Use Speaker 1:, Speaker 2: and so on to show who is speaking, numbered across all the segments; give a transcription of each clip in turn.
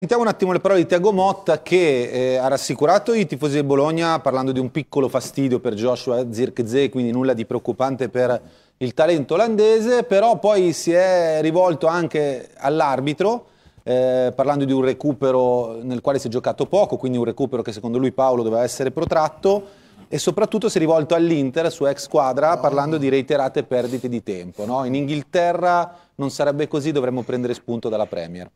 Speaker 1: Sentiamo un attimo le parole di Tiago Motta che eh, ha rassicurato i tifosi del Bologna parlando di un piccolo fastidio per Joshua Zirkzee, quindi nulla di preoccupante per il talento olandese, però poi si è rivolto anche all'arbitro eh, parlando di un recupero nel quale si è giocato poco, quindi un recupero che secondo lui Paolo doveva essere protratto e soprattutto si è rivolto all'Inter, sua ex squadra, no. parlando di reiterate perdite di tempo. No? In
Speaker 2: Inghilterra non sarebbe così, dovremmo prendere spunto dalla Premier.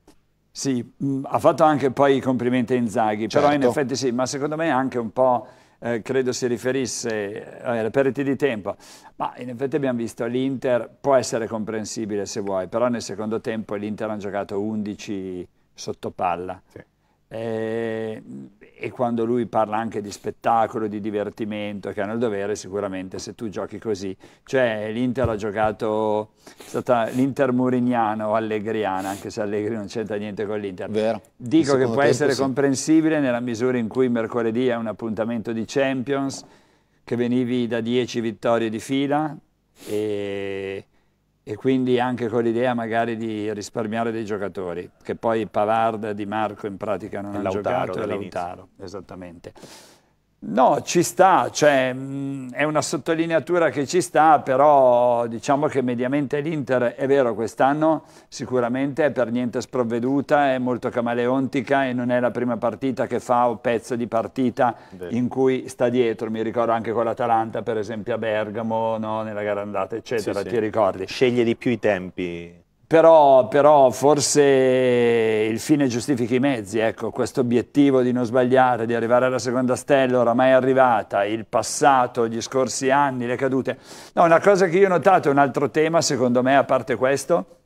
Speaker 2: Sì, mh, mm, ha fatto anche poi i complimenti a Inzaghi, certo. però in certo. effetti sì, ma secondo me anche un po'... Eh, credo si riferisse eh, alle eh, perdite di tempo, ma in effetti abbiamo visto l'Inter, può essere comprensibile se vuoi, però nel secondo tempo l'Inter ha giocato 11 sotto palla. Sì. Eh, e quando lui parla anche di spettacolo, di divertimento, che hanno il dovere sicuramente se tu giochi così. Cioè l'Inter ha giocato, è stata l'Inter Murignano o Allegriana, anche se Allegri non c'entra niente con l'Inter. Vero. Dico che può essere sì. comprensibile nella misura in cui mercoledì è un appuntamento di Champions, che venivi da 10 vittorie di fila e e quindi anche con l'idea magari di risparmiare dei giocatori, che poi Pavard, Di Marco in pratica non ha giocato, e Lautaro, esattamente. No, ci sta, cioè, è una sottolineatura che ci sta, però diciamo che mediamente l'Inter è vero quest'anno, sicuramente è per niente sprovveduta, è molto camaleontica e non è la prima partita che fa o pezzo di partita Beh. in cui sta dietro, mi ricordo anche con l'Atalanta per esempio a Bergamo, no? nella gara andata eccetera, sì, ti sì. ricordi? Sceglie di più i tempi. Però, però, forse il fine giustifica i mezzi, ecco, questo obiettivo di non sbagliare, di arrivare alla seconda stella, oramai è arrivata, il passato, gli scorsi anni, le cadute. No, una cosa che io ho notato, un altro tema secondo me, a parte questo,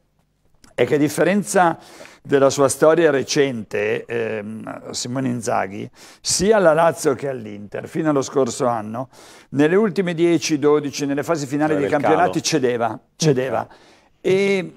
Speaker 2: è che a differenza della sua storia recente, ehm, Simone Inzaghi, sia alla Lazio che all'Inter, fino allo scorso anno, nelle ultime 10-12, nelle fasi finali dei campionati, calo. cedeva, cedeva. Okay. E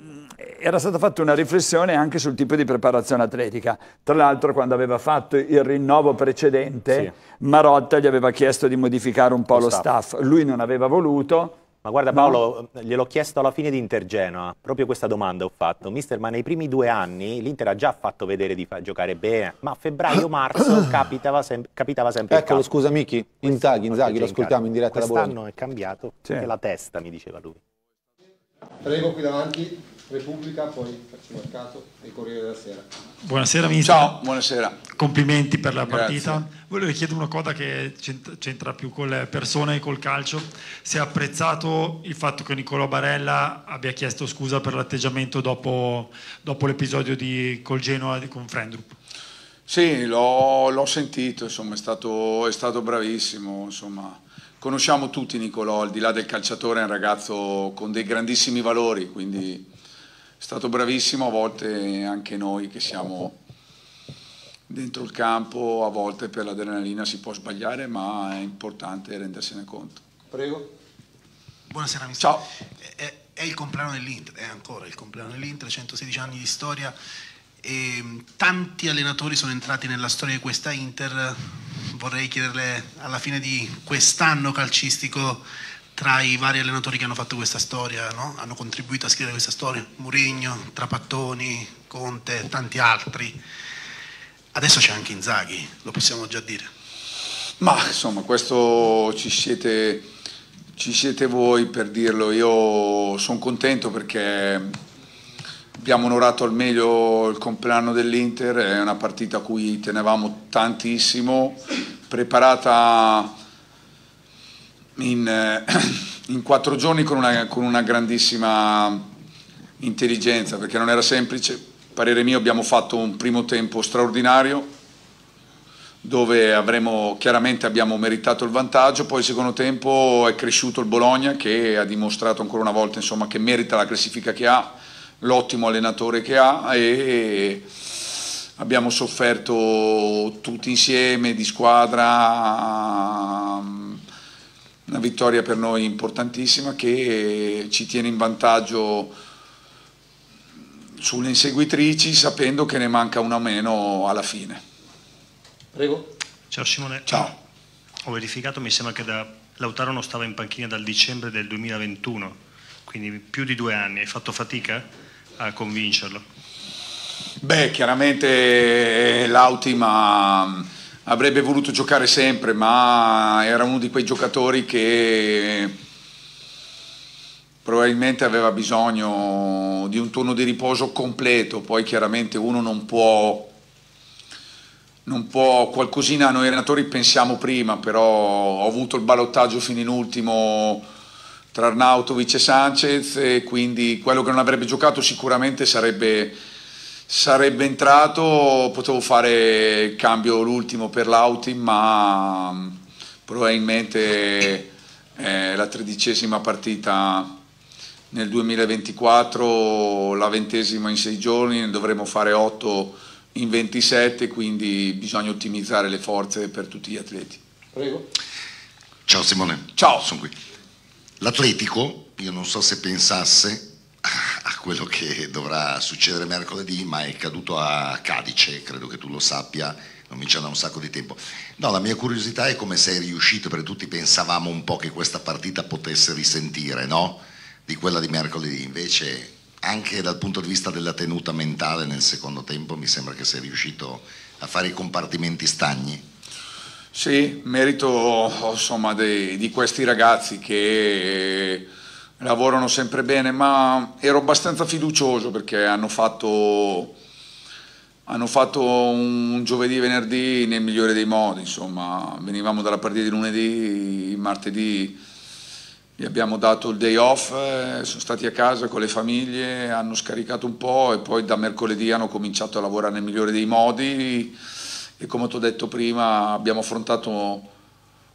Speaker 2: era stata fatta una riflessione anche sul tipo di preparazione atletica. Tra l'altro, quando aveva fatto il rinnovo precedente, sì. Marotta gli aveva chiesto di modificare un po' lo, lo staff. staff. Lui non aveva voluto. Ma guarda Paolo, no. gliel'ho chiesto alla fine di
Speaker 3: Intergenoa, proprio questa domanda ho fatto. Mister, ma nei primi due anni l'Inter ha già fatto vedere di giocare bene, ma a febbraio-marzo capitava, sem capitava, sempre Eccolo,
Speaker 1: scusa Miki, Inzaghi,
Speaker 4: Inzaghi, lo ascoltiamo in diretta da voi. Quest'anno è
Speaker 3: cambiato, sì. la testa mi diceva lui.
Speaker 1: Prego qui davanti. Repubblica, poi faccio mercato e Corriere della Sera.
Speaker 4: Buonasera Ministro. Ciao, buonasera. Complimenti per la partita.
Speaker 2: Grazie. Volevo chiedere una cosa che c'entra più con le persone e col calcio. Si è apprezzato il fatto che Nicolò Barella abbia chiesto scusa per l'atteggiamento dopo, dopo l'episodio di col Genoa con Frendrup?
Speaker 4: Sì, l'ho, sentito, insomma, è stato, è stato bravissimo, insomma. Conosciamo tutti Nicolò, al di là del calciatore è un ragazzo con dei grandissimi valori, quindi stato bravissimo, a volte anche noi che siamo dentro il campo, a volte per l'adrenalina si può sbagliare, ma è importante rendersene conto. Prego. Buonasera, mister. Ciao. È, è il compleanno
Speaker 5: dell'Inter, è ancora il compleanno dell'Inter, 116 anni di storia e mm, tanti
Speaker 6: allenatori sono entrati nella storia di questa Inter. Vorrei chiederle alla fine di quest'anno calcistico tra i vari allenatori che hanno fatto questa storia, no? hanno contribuito a scrivere questa storia, Murigno, Trapattoni, Conte, tanti altri.
Speaker 4: Adesso c'è anche Inzaghi, lo possiamo già dire. Ma insomma, questo ci siete, ci siete voi per dirlo. Io sono contento perché abbiamo onorato al meglio il compleanno dell'Inter, è una partita a cui tenevamo tantissimo, preparata in, eh, in quattro giorni con una, con una grandissima intelligenza, perché non era semplice. Parere mio abbiamo fatto un primo tempo straordinario dove avremo, chiaramente abbiamo meritato il vantaggio, poi il secondo tempo è cresciuto il Bologna che ha dimostrato ancora una volta insomma, che merita la classifica che ha, l'ottimo allenatore che ha e abbiamo sofferto tutti insieme di squadra una vittoria per noi importantissima che ci tiene in vantaggio sulle inseguitrici sapendo che ne manca una meno alla fine. Prego.
Speaker 3: Ciao Simone. Ciao. Ho verificato, mi sembra che da Lautaro non stava in panchina dal dicembre del 2021, quindi più di due anni. Hai fatto fatica a convincerlo?
Speaker 4: Beh, chiaramente eh, Lauti, ma avrebbe voluto giocare sempre, ma era uno di quei giocatori che probabilmente aveva bisogno di un turno di riposo completo, poi chiaramente uno non può, non può qualcosina, noi allenatori pensiamo prima, però ho avuto il ballottaggio fino in ultimo tra Arnautovic e Sanchez e quindi quello che non avrebbe giocato sicuramente sarebbe sarebbe entrato, potevo fare il cambio l'ultimo per l'outing, ma mm, probabilmente eh, la tredicesima partita nel 2024, la ventesima in sei giorni, ne dovremo fare otto in 27, quindi bisogna ottimizzare le forze per tutti gli atleti. Prego. Ciao Simone. Ciao. Sono qui. L'Atletico, io non so se pensasse
Speaker 6: quello che dovrà succedere mercoledì, ma è caduto a Cadice, credo che tu lo sappia, non mi da un sacco di tempo. No, la mia curiosità è come sei riuscito, perché tutti pensavamo un po' che questa partita potesse risentire, no? Di quella di mercoledì, invece anche dal punto di vista della tenuta mentale nel secondo tempo mi sembra che sei riuscito a fare i compartimenti stagni.
Speaker 4: Sì, merito insomma, dei, di questi ragazzi che lavorano sempre bene, ma ero abbastanza fiducioso perché hanno fatto, hanno fatto un giovedì venerdì nel migliore dei modi, insomma, venivamo dalla partita di lunedì, martedì gli abbiamo dato il day off, eh, sono stati a casa con le famiglie, hanno scaricato un po' e poi da mercoledì hanno cominciato a lavorare nel migliore dei modi e come ti ho detto prima abbiamo affrontato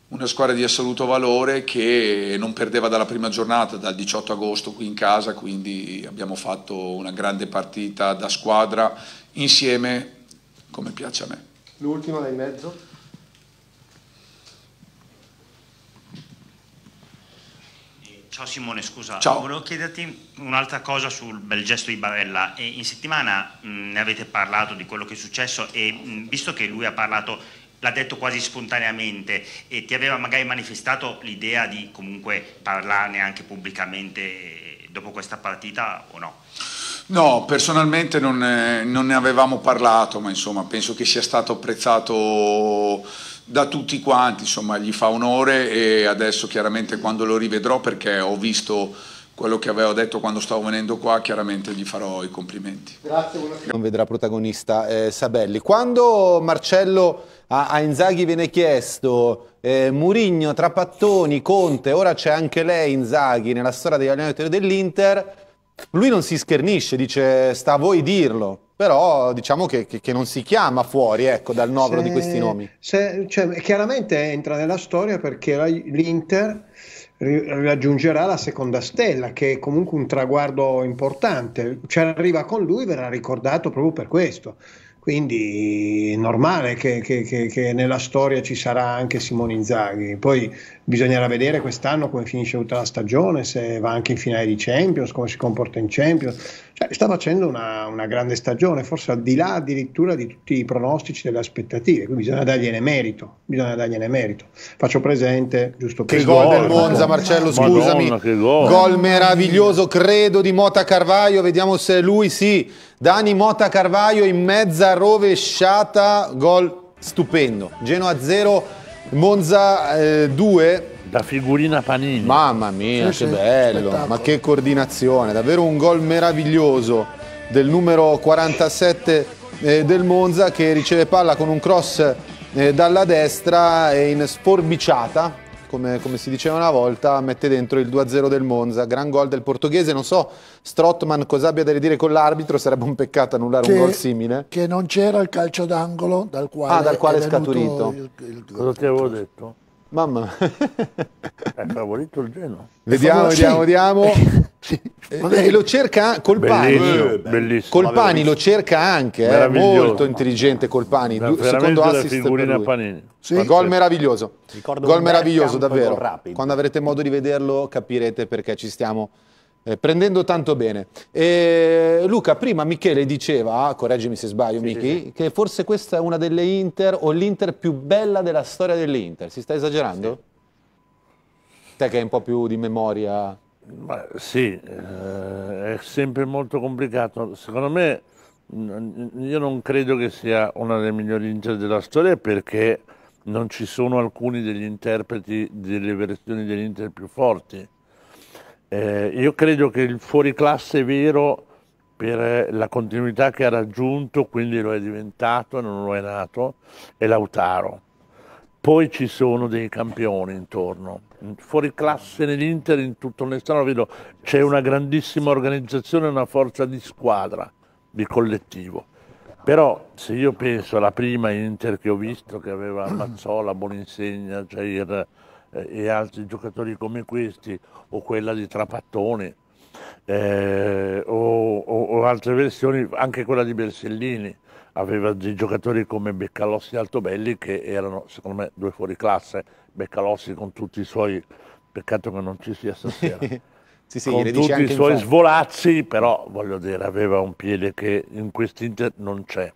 Speaker 4: una squadra di assoluto valore che non perdeva dalla prima giornata, dal 18 agosto qui in casa, quindi abbiamo fatto una grande partita da squadra insieme come piace a me.
Speaker 1: L'ultima dai mezzo?
Speaker 3: Ciao Simone, scusa, Ciao. volevo chiederti un'altra cosa sul bel gesto di Barella. in settimana mh, ne avete parlato di quello che è successo e mh, visto che lui ha parlato l'ha detto quasi spontaneamente e ti aveva magari manifestato l'idea di comunque parlarne anche pubblicamente dopo questa partita
Speaker 2: o no?
Speaker 4: No, personalmente non, eh, non ne avevamo parlato, ma insomma penso che sia stato apprezzato da tutti quanti, insomma gli fa onore e adesso chiaramente quando lo rivedrò perché ho visto quello che avevo detto quando stavo venendo qua, chiaramente gli farò i complimenti. Grazie.
Speaker 1: Non vedrà protagonista eh, Sabelli. Quando Marcello a, a Inzaghi viene chiesto eh, Murigno, Trapattoni, Conte, ora c'è anche lei Inzaghi nella storia degli allenatori dell'Inter, lui non si schernisce, dice sta a voi dirlo. Però diciamo che, che, che non si chiama fuori ecco, dal novero se, di questi nomi.
Speaker 5: Se, cioè, chiaramente entra nella storia perché l'Inter raggiungerà la seconda stella, che è comunque un traguardo importante. Ci arriva con lui, verrà ricordato proprio per questo. Quindi è normale che, che, che, che, nella storia ci sarà anche Simone Inzaghi. Poi bisognerà vedere quest'anno come finisce tutta la stagione, se va anche in finale di Champions, come si comporta in Champions. Cioè, sta facendo una, una, grande stagione, forse al di là addirittura di tutti i pronostici e delle aspettative, quindi bisogna dargliene merito, bisogna dargliene merito. Faccio presente, giusto per... Che gol del Monza, Marcello, scusami. Madonna, gol. gol
Speaker 1: meraviglioso, credo, di Mota Carvaio, vediamo se lui, sì. Dani Mota Carvaio in mezza rovesciata, gol stupendo. Genoa 0, Monza 2. Eh,
Speaker 7: la figurina Panini. Mamma mia, sì, che sì, bello, spettacolo. ma che
Speaker 1: coordinazione, davvero un gol meraviglioso del numero 47 eh, del Monza che riceve palla con un cross eh, dalla destra e in sforbiciata, come, come, si diceva una volta, mette dentro il 2-0 del Monza, gran gol del portoghese, non so Strottman cosa abbia da ridire con l'arbitro, sarebbe un peccato annullare che, un gol simile.
Speaker 6: Che non c'era il calcio d'angolo dal quale, ah, dal quale è scaturito. Il,
Speaker 7: il... Cosa ti avevo detto? Mamma È favorito il Genoa. Vediamo, vediamo,
Speaker 6: vediamo. sì. Eh, eh, e lo
Speaker 1: cerca Colpani. Bellissimo, eh, bellissimo. Colpani lo cerca anche, eh, molto intelligente Colpani. Secondo assist per lui. Panini. Sì. Gol meraviglioso. Ricordo gol meraviglioso davvero. Quando avrete modo di vederlo capirete perché ci stiamo eh, prendendo tanto bene. E eh, Luca, prima Michele diceva, ah, correggimi se sbaglio sì, Michi, sì, sì. che forse questa è una delle Inter o l'Inter più bella della storia dell'Inter. Si sta esagerando?
Speaker 7: Te che hai un po' più di memoria. Ma sì, eh, è sempre molto complicato. Secondo me io non credo che sia una delle migliori Inter della storia perché non ci sono alcuni degli interpreti delle versioni dell'Inter più forti eh, io credo che il fuoriclasse vero per eh, la continuità che ha raggiunto, quindi lo è diventato, non lo è nato, è Lautaro. Poi ci sono dei campioni intorno. Fuori classe nell'Inter, in tutto onestà, lo vedo, c'è una grandissima organizzazione, una forza di squadra, di collettivo. Però se io penso alla prima Inter che ho visto, che aveva Mazzola, Boninsegna, Jair, eh, e altri giocatori come questi o quella di Trapattone eh, o, o, o, altre versioni, anche quella di Bersellini aveva dei giocatori come Beccalossi e Altobelli che erano secondo me due fuori classe, Beccalossi con tutti i suoi, peccato che non ci sia stasera. Sì, sì, con tutti i suoi svolazzi, però voglio dire, aveva un piede che in quest'Inter non c'è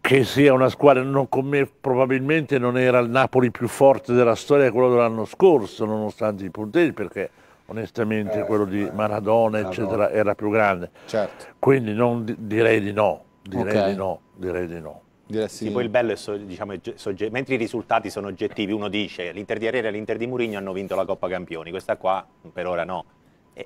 Speaker 7: che sia una squadra, non, con me, probabilmente non era il Napoli più forte della storia, quello dell'anno scorso, nonostante i punteggi, perché onestamente eh, quello di eh, Maradona, eccetera, Maradona. era più grande. Certo. Quindi non, direi di no, direi okay. di no, direi di no.
Speaker 3: Sì. Poi il bello è, so, diciamo, sogge- mentre i risultati sono oggettivi, uno dice l'Inter di Arena e l'Inter di Murigno hanno vinto la Coppa Campioni, questa qua per ora no.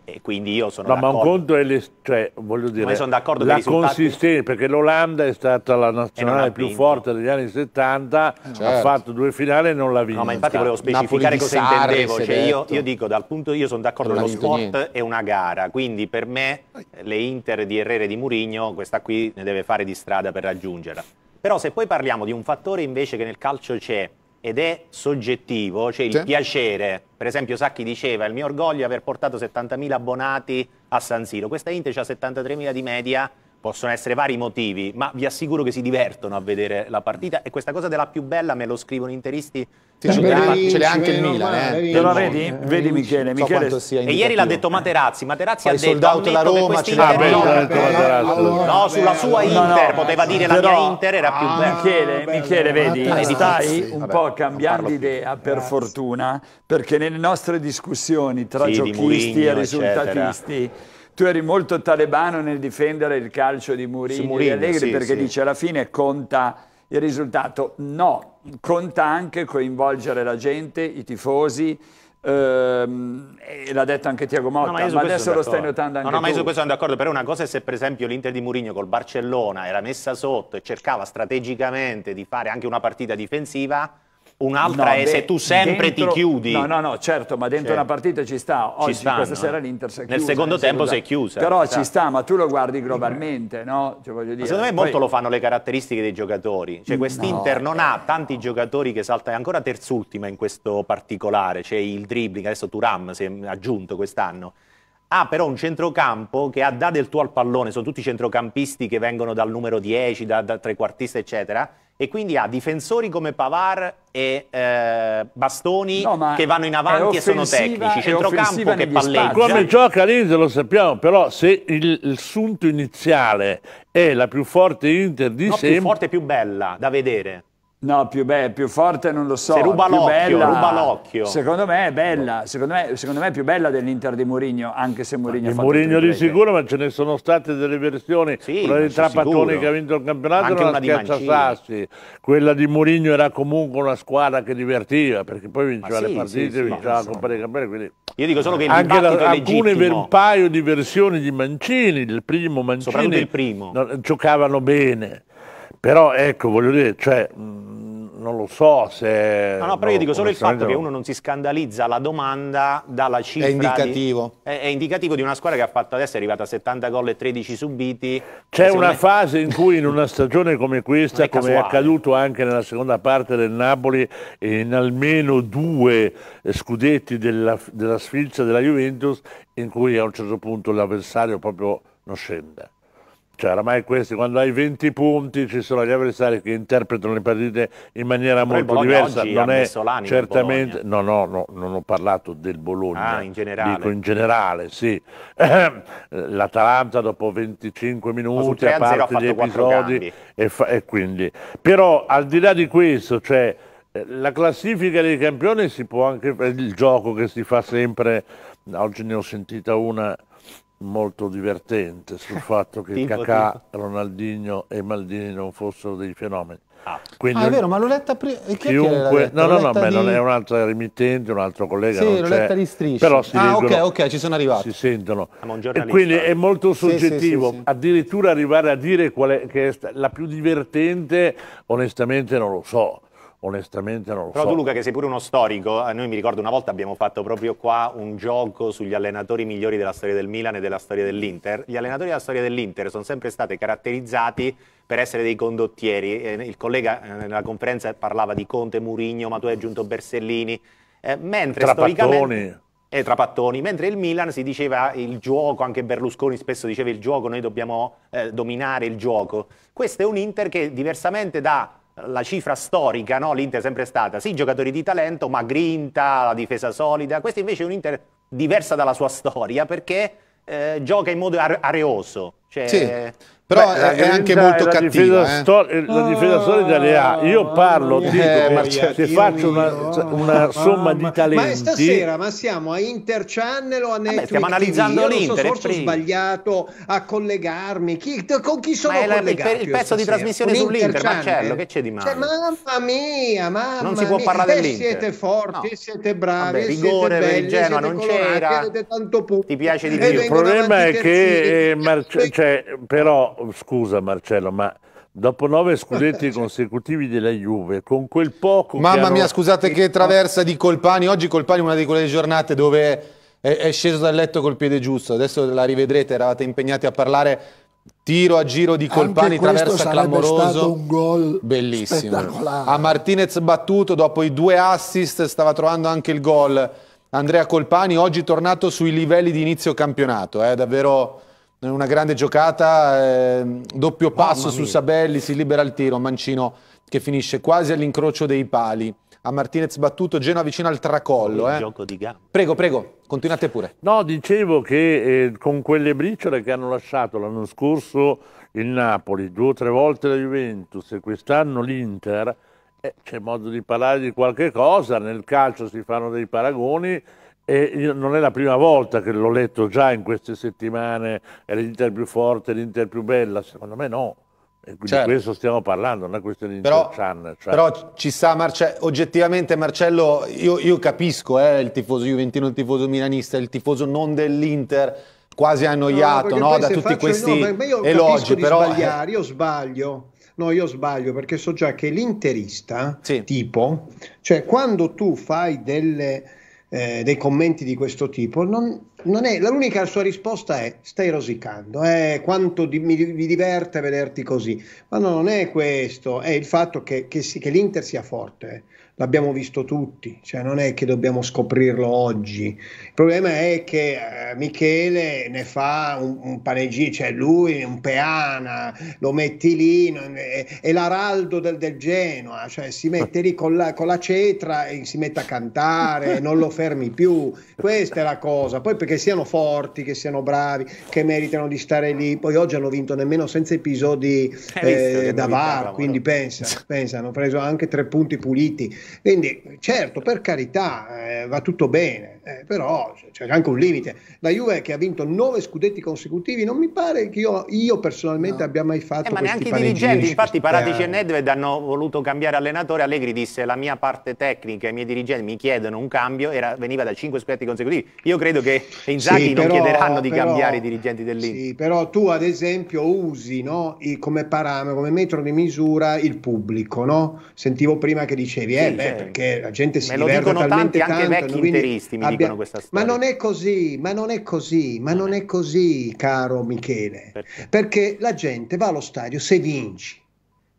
Speaker 3: E, quindi io sono no, d'accordo. ma un
Speaker 7: conto è le, cioè, voglio dire, ma sono d'accordo la consistenza, perché l'Olanda è stata la nazionale eh, più forte degli anni 70, eh, certo. ha fatto due finali e non l'ha vinta. No, ma infatti volevo specificare cosa Sare, intendevo. Cioè, io, io,
Speaker 3: dico, dal punto io sono d'accordo, lo sport niente. è una gara, quindi per me le Inter di Herrera e di Murigno, questa qui ne deve fare di strada per raggiungerla. Però se poi parliamo di un fattore invece che nel calcio c'è, ed è soggettivo, cioè il piacere. Per esempio Sacchi diceva il mio orgoglio è aver portato 70.000 abbonati a San Siro. Questa Inte ha 73.000 di media Possono essere vari motivi, ma vi assicuro che si divertono a vedere la partita e questa cosa della più bella me lo scrivono interisti. Sì, ce l'ha anche il Milan. Eh. Te lo eh, vedi? Vedi Michele. Michele. So e ieri l'ha detto Materazzi. Materazzi ha detto out la Roma, ce l'ha detto Materazzi. No, sulla sua Inter, poteva dire la mia Inter era più ah, bella. Michele, Michele vedi, stai
Speaker 2: un po' cambiando idea per fortuna, perché nelle nostre discussioni tra giochisti e risultatisti tu eri molto talebano nel difendere il calcio di Murini, e Allegri sì, perché sì. dice alla fine conta il risultato. No, conta anche coinvolgere la gente, i tifosi, Ehm, e l'ha detto anche Tiago Motta, no, ma, ma adesso lo stai notando anche no, no, ma io su questo sono
Speaker 3: d'accordo, però una cosa è se per esempio l'Inter di Mourinho col Barcellona era messa sotto e cercava strategicamente di fare anche una partita difensiva Un'altra no, è se tu sempre dentro, ti chiudi. No, no, no,
Speaker 2: certo, ma dentro cioè, una partita ci sta. Oggi, ci stanno, questa sera l'Inter si è chiusa. Nel secondo tempo si è chiusa. Però sta. ci esatto. sta, ma tu lo guardi globalmente, no? Cioè, dire, secondo me poi... molto lo fanno
Speaker 3: le caratteristiche dei giocatori. Cioè, mm, quest'Inter no, non ha tanti giocatori che salta, è ancora terzultima in questo particolare. C'è il dribbling, adesso Turam si è aggiunto quest'anno ha però un centrocampo che ha dà del tuo al pallone, sono tutti centrocampisti che vengono dal numero 10, da, da trequartista, eccetera e quindi ha difensori come Pavar e eh, Bastoni no, che vanno in avanti e sono tecnici, centrocampo che palleggia. Eh. Come
Speaker 7: gioca l'Inter lo sappiamo, però se il, il, sunto iniziale è la più forte Inter di no, sempre... più forte e più
Speaker 2: bella da vedere. No, più, be- più forte non lo so. Se ruba, l'occhio, bella, ruba l'occhio, Secondo me è bella, secondo me, secondo me è più bella dell'Inter di Mourinho, anche se Mourinho ha fatto Mourinho di sicuro,
Speaker 7: ma ce ne sono state delle versioni. Sì, quella di Trapattoni che ha vinto il campionato era una schiaccia sassi. Quella di Mourinho era comunque una squadra che divertiva, perché poi vinceva sì, le partite, sì, vinceva la Coppa dei Campioni, quindi... Io dico solo che il anche la, alcune ver- un paio di versioni di Mancini, del primo Mancini, il primo. No, giocavano bene però ecco, voglio dire, cioè, non lo so se... No, no, però io dico solo il fatto che uno
Speaker 3: non si scandalizza la domanda dalla cifra... È indicativo. Di, è, è, indicativo di una squadra che ha fatto adesso, è arrivata a 70 gol e 13 subiti. C'è una me...
Speaker 7: fase in cui in una stagione come questa, è come è accaduto anche nella seconda parte del Napoli, in almeno due scudetti della, della sfilza della Juventus, in cui a un certo punto l'avversario proprio non scende. Cioè, oramai questi, quando hai 20 punti, ci sono gli avversari che interpretano le partite in maniera Però molto diversa. Non è certamente. No, no, no, non ho parlato del Bologna. Ah, in generale. Dico in generale, sì. Eh, L'Atalanta dopo 25 minuti, a parte gli episodi, e, fa... e quindi. Però al di là di questo, cioè eh, la classifica dei campioni si può anche il gioco che si fa sempre oggi ne ho sentita una molto divertente sul fatto che tipo, Cacà, tipo. Ronaldinho e Maldini non fossero dei fenomeni. Ah, ah è vero,
Speaker 1: ma l'ho letta prima. Chiunque... Letta? No, no, no, ma di... non è
Speaker 7: un'altra emittente, un altro collega. Sì, l'ho letta di striscia. Però si ah, leggono, ok, ok, ci sono arrivati. Si sentono. Ah, e quindi è eh. molto soggettivo. Sì, sì, sì, Addirittura arrivare a dire qual è, che è la più divertente, onestamente non lo so onestamente non lo Però so. Però tu Luca che sei pure uno storico, eh, noi mi ricordo
Speaker 3: una volta abbiamo fatto proprio qua un gioco sugli allenatori migliori della storia del Milan e della storia dell'Inter. Gli allenatori della storia dell'Inter sono sempre stati caratterizzati per essere dei condottieri. Eh, il collega eh, nella conferenza parlava di Conte, Murigno, ma tu hai aggiunto Bersellini. Eh, mentre Trapattoni. storicamente e Trapattoni, mentre il Milan si diceva il gioco, anche Berlusconi spesso diceva il gioco, noi dobbiamo eh, dominare il gioco. Questo è un Inter che diversamente da la cifra storica, no? l'Inter è sempre stata, sì, giocatori di talento, ma grinta, la difesa solida. Questa invece è un'Inter diversa dalla sua storia perché eh, gioca in modo
Speaker 7: areoso. Cioè, sì. Però Beh, è, è eh, anche molto la cattiva. Difesa eh? sto, la difesa oh. solida le ha. Io parlo, eh, dico, eh, Marcello, se certo, faccio una, cioè, oh, una, somma di talenti. Ma stasera, ma siamo a
Speaker 5: Interchannel o a Netflix? Vabbè, stiamo analizzando TV. l'Inter. Io non so, ho sbagliato a collegarmi. Chi, con chi sono ma la, il, il, pezzo di trasmissione sull'Inter, Marcello, che c'è di cioè, male? Cioè, mamma mia, mamma Non si può parlare mia. dell'Inter. siete forti, no. siete bravi, Vabbè, rigore siete belli,
Speaker 3: Genoa non colorati, c'era. Ti piace di eh, più. Il problema è che,
Speaker 7: cioè, però scusa Marcello, ma dopo nove scudetti consecutivi della Juve, con quel poco... Mamma hanno... mia, scusate
Speaker 1: che traversa di Colpani, oggi Colpani è una di quelle giornate dove è, è, sceso dal letto col piede giusto, adesso la rivedrete, eravate impegnati a parlare, tiro a giro di Colpani, traversa clamoroso, stato
Speaker 4: un gol bellissimo, a
Speaker 1: Martinez battuto, dopo i due assist stava trovando anche il gol, Andrea Colpani oggi tornato sui livelli di inizio campionato, è eh, davvero eh, una grande giocata, eh, doppio passo su Sabelli, si libera il tiro, Mancino che finisce quasi all'incrocio dei pali. A Martinez battuto, Genoa vicino al tracollo. Eh.
Speaker 7: Prego, prego, continuate pure. No, dicevo che eh, con quelle briciole che hanno lasciato l'anno scorso il Napoli, due o tre volte la Juventus e quest'anno l'Inter, eh, c'è modo di parlare di qualche cosa, nel calcio si fanno dei paragoni e non è la prima volta che l'ho letto già in queste settimane, è l'Inter più forte, l'Inter più bella, secondo me no. Certo. Di questo stiamo parlando, non è questione di però, Chan, cioè. però
Speaker 1: ci sta Marcello, oggettivamente Marcello, io, io capisco eh, il tifoso juventino, il tifoso milanista, il tifoso non dell'Inter, quasi annoiato no, no, da tutti questi no, io elogi. Però sbagliare,
Speaker 5: io sbaglio. No, io sbaglio perché so già che l'interista, sì. tipo, cioè quando tu fai delle eh, dei commenti di questo tipo, non, non è, l'unica sua risposta è stai rosicando, eh, quanto di, mi, mi, diverte vederti così, ma no, non è questo, è il fatto che, che, si, che l'Inter sia forte l'abbiamo visto tutti, cioè non è che dobbiamo scoprirlo oggi. Il problema è che eh, Michele ne fa un, un panegirico, cioè lui un peana, lo metti lì, non, è, è l'araldo del, del, Genoa, cioè si mette lì con la, con la cetra e si mette a cantare, non lo fermi più. Questa è la cosa. Poi perché siano forti, che siano bravi, che meritano di stare lì. Poi oggi hanno vinto nemmeno senza episodi eh, eh da VAR, quindi pensa, pensa, hanno preso anche tre punti puliti quindi certo, per carità, eh, va tutto bene, eh, però c'è anche un limite. La Juve che ha vinto nove scudetti consecutivi, non mi pare che io, io personalmente no. abbia mai fatto... Eh, ma neanche i dirigenti, infatti Paratici e eh.
Speaker 3: Nedved hanno voluto cambiare allenatore, Allegri disse la mia parte tecnica, i miei dirigenti mi chiedono un cambio, era, veniva da cinque scudetti consecutivi. Io credo che Inzaghi sì, però, non chiederanno di però, cambiare i dirigenti dell'Inter. Sì,
Speaker 5: però tu ad esempio usi no, come parametro, come metro di misura il pubblico, no? Sentivo prima che dicevi, eh, sì, beh, perché la gente si diverte talmente tanto... lo dicono tanti, anche vecchi interisti, mi dicono questa storia. Ma non è così, ma non è così, ma non è così, caro Michele. Perché? Perché la gente va allo stadio se vinci.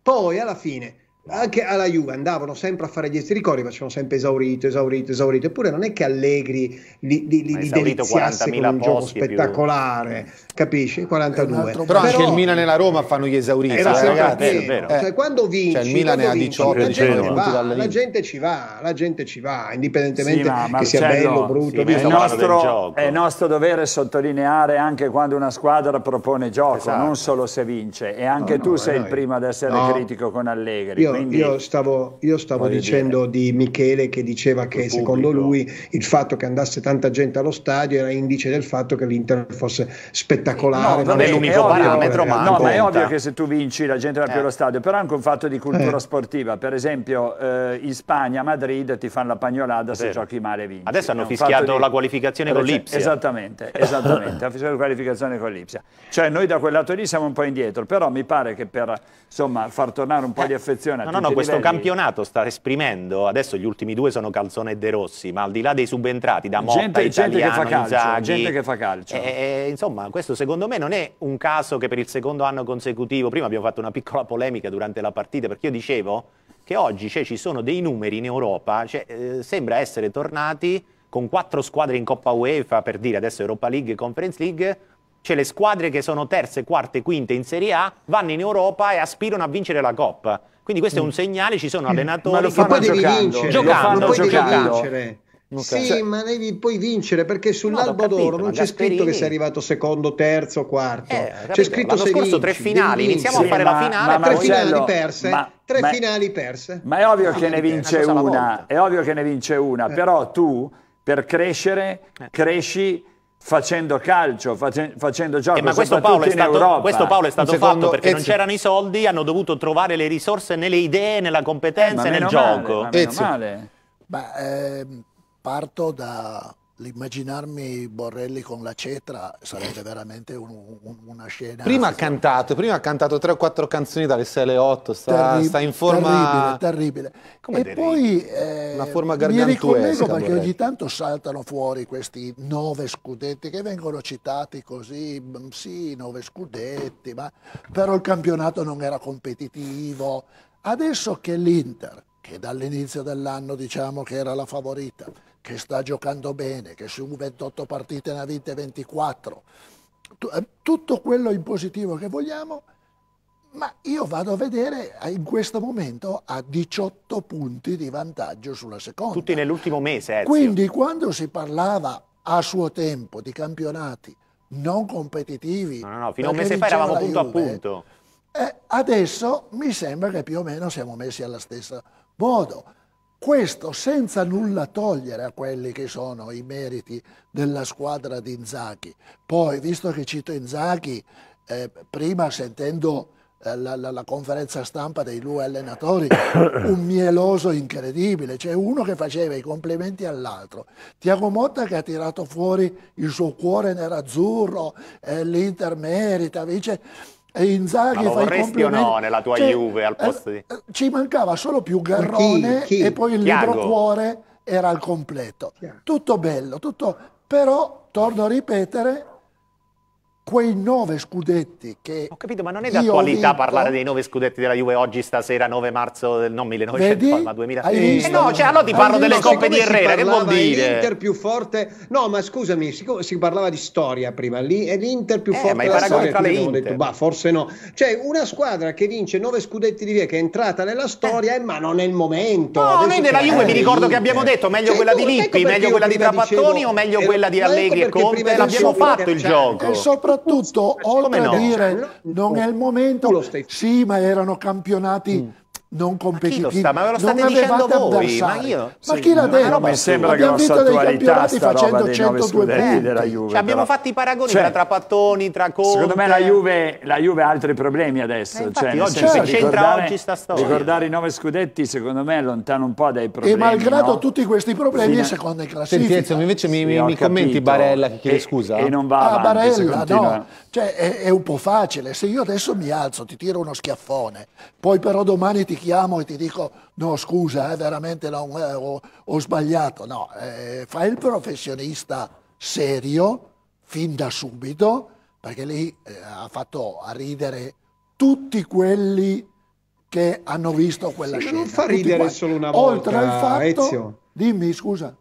Speaker 5: Poi alla fine anche alla Juve andavano sempre a fare gli estiricori, facevano sempre esaurito, esaurito, esaurito, eppure non è che Allegri li, li, li, deliziasse con un gioco spettacolare, più... capisci?
Speaker 1: 42. Però, però, anche il Milan e la Roma fanno gli esauriti, esatto, eh, ragazzi, vero. Eh, cioè,
Speaker 5: quando vinci, cioè,
Speaker 1: il Milan ha 18, 18 la, la
Speaker 2: gente ci va, la gente ci va, indipendentemente sì, che sia bello, o brutto, sì, è, nostro, è nostro dovere sottolineare anche quando una squadra propone gioco, esatto. non solo se vince e anche no, tu no, sei eh, il primo ad essere critico con Allegri. Io quindi, io
Speaker 5: stavo, io stavo dicendo dire. di Michele che diceva che pubblico. secondo lui il fatto che andasse tanta gente allo stadio era indice del fatto che l'Inter fosse spettacolare. No, non è l'unico parametro, ma, no, ma è ovvio che
Speaker 2: se tu vinci la gente va più eh. allo stadio, però è anche un fatto di cultura eh. sportiva. Per esempio eh, in Spagna, a Madrid, ti fanno la pagnolada se giochi male e vinci. Adesso hanno fischiato di... la qualificazione con l'Ipsia. Esattamente, esattamente, hanno fischiato la qualificazione con l'Ipsia. Cioè noi da quel lato lì siamo un po' indietro, però mi pare che per insomma, far tornare un po' eh. di affezione campione. No, no, no, questo livelli.
Speaker 3: campionato sta esprimendo, adesso gli ultimi due sono Calzone e De Rossi, ma al di là dei subentrati, da Motta, gente, Italiano, gente che fa calcio, Inzaghi, gente che fa calcio. E, eh, e, eh, eh, insomma, questo secondo me non è un caso che per il secondo anno consecutivo, prima abbiamo fatto una piccola polemica durante la partita, perché io dicevo che oggi cioè, ci sono dei numeri in Europa, cioè, eh, sembra essere tornati con quattro squadre in Coppa UEFA, per dire adesso Europa League e Conference League, cioè le squadre che sono terze, quarte, quinte in Serie A vanno in Europa e aspirano a vincere la Coppa. Quindi questo è mm. un segnale, ci sono mm. allenatori ma lo fanno poi devi vincere, giocando, lo poi devi vincere.
Speaker 1: Okay.
Speaker 5: Sì, cioè- ma devi poi vincere perché sull'albo no, d'oro non c'è Gasperini... scritto che sei arrivato secondo, terzo,
Speaker 2: quarto. Eh, c'è scritto l'anno scorso vinci, tre finali, iniziamo sì, a fare ma, la finale, ma, tre Marcello, finali perse, ma, tre finali
Speaker 5: perse. Ma è ovvio che ah, ne vince una,
Speaker 2: è ovvio che ne vince una, eh. però tu per crescere eh. cresci facendo calcio, face, facendo gioco, eh, ma questo Paolo, è stato, questo Paolo è stato secondo, fatto perché Ezio. non c'erano
Speaker 3: i soldi, hanno dovuto trovare le risorse nelle idee, nella competenza eh, e nel male, gioco. Eh, male, ma male.
Speaker 6: Beh, eh, parto da L'immaginarmi Borrelli con la cetra sarebbe veramente un, un, una scena.
Speaker 1: Prima ha cantato, prima ha cantato 3 o 4 canzoni dalle 6 alle 8, sta, Terrib sta in forma.
Speaker 6: Terribile, terribile. Come e dire? poi eh, una forma gargantuesca. Mi ricollego perché ogni tanto saltano fuori questi nove scudetti che vengono citati così, mm, sì, nove scudetti, ma però il campionato non era competitivo. Adesso che l'Inter, che dall'inizio dell'anno diciamo che era la favorita, che sta giocando bene, che su 28 partite ne ha vinte 24, eh, tutto quello in positivo che vogliamo, ma io vado a vedere eh, in questo momento a 18 punti di vantaggio sulla seconda. Tutti
Speaker 3: nell'ultimo mese. Ezio. Quindi
Speaker 6: quando si parlava a suo tempo di campionati non competitivi... No, no, no, fino a un mese fa eravamo punto Juve, a punto. Eh, adesso mi sembra che più o meno siamo messi alla stessa modo. Questo senza nulla togliere a quelli che sono i meriti della squadra di Inzaghi. Poi, visto che cito Inzaghi, eh, prima sentendo eh, la, la, la, conferenza stampa dei due allenatori, un mieloso incredibile, c'è uno che faceva i complimenti all'altro. Tiago Motta che ha tirato fuori il suo cuore nerazzurro, eh, l'Inter merita, dice e Inzaghi Ma lo vorresti o no nella tua cioè, Juve al eh, posto di... Eh, ci mancava solo più Garrone chi, chi? e poi il Chiago. libro cuore era al completo. Tutto bello, tutto... però torno a ripetere, quei nove scudetti che... Ho capito, ma non è d'attualità parlare
Speaker 3: dei nove scudetti della Juve oggi, stasera, 9 marzo del non 1900, vedi? ma 2000. Eh, no, cioè, allora ti parlo delle coppe di Herrera, che vuol dire? L'Inter
Speaker 5: più forte... No, ma scusami, siccome si parlava di storia prima, lì è l'Inter più eh, forte ma i storia. Tra le Inter. Detto, bah, forse no. Cioè, una squadra che vince nove scudetti di via, che è entrata nella storia, eh. eh ma non è il momento. No, Adesso noi nella Juve mi ricordo che abbiamo eh. detto meglio cioè, quella di ecco Lippi, meglio quella di Trapattoni o meglio quella di ecco Allegri e Conte. L'abbiamo fatto il gioco.
Speaker 6: E soprattutto soprattutto oltre a dire cioè, non è il momento, sì ma erano campionati mm non competitivi. Ma chi lo sta? Ma lo state dicendo voi? Ma, io... ma sì, chi l'ha detto? Mi sembra abbiamo che vinto dei
Speaker 3: campionati facendo 102 punti. Della Juve, cioè, abbiamo fatto i paragoni cioè, tra Pattoni, tra Conte. Secondo
Speaker 2: me la Juve, la Juve ha altri problemi adesso. Eh, cioè, infatti, cioè, oggi certo. c'entra oggi sta storia. Ricordare i nove scudetti secondo me è lontano un po' dai problemi. E malgrado no?
Speaker 6: tutti questi problemi sì, è secondo in classifica. Sentienza,
Speaker 2: invece mi, sì, mi commenti Barella che chiede scusa. E non va ah, avanti, Barella, no.
Speaker 6: Cioè, è un po' facile. Se io adesso mi alzo, ti tiro uno schiaffone, poi però domani ti chiamo e ti dico no scusa, eh, veramente non, eh, ho, ho, sbagliato. No, eh, fai il professionista serio fin da subito, perché lì eh, ha fatto a ridere tutti quelli che hanno visto quella sì, scena. non fa ridere solo una Oltre volta, al fatto, Ezio. Dimmi, scusa.